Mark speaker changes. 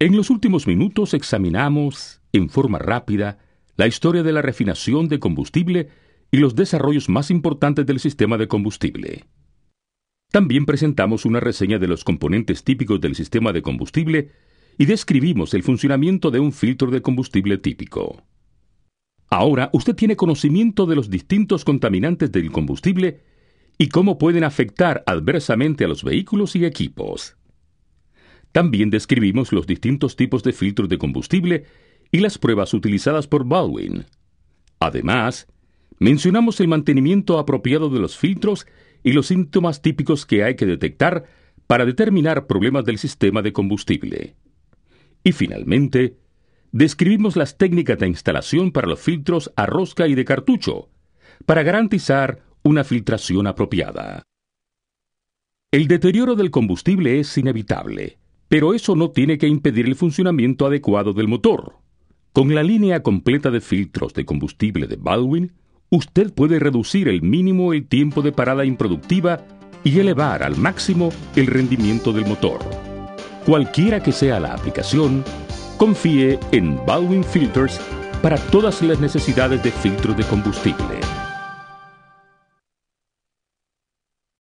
Speaker 1: En los últimos minutos examinamos, en forma rápida, la historia de la refinación de combustible y los desarrollos más importantes del sistema de combustible. También presentamos una reseña de los componentes típicos del sistema de combustible y describimos el funcionamiento de un filtro de combustible típico. Ahora usted tiene conocimiento de los distintos contaminantes del combustible y cómo pueden afectar adversamente a los vehículos y equipos. También describimos los distintos tipos de filtros de combustible y las pruebas utilizadas por Baldwin. Además, mencionamos el mantenimiento apropiado de los filtros y los síntomas típicos que hay que detectar para determinar problemas del sistema de combustible. Y finalmente, describimos las técnicas de instalación para los filtros a rosca y de cartucho, para garantizar una filtración apropiada. El deterioro del combustible es inevitable pero eso no tiene que impedir el funcionamiento adecuado del motor. Con la línea completa de filtros de combustible de Baldwin, usted puede reducir el mínimo el tiempo de parada improductiva y elevar al máximo el rendimiento del motor. Cualquiera que sea la aplicación, confíe en Baldwin Filters para todas las necesidades de filtros de combustible.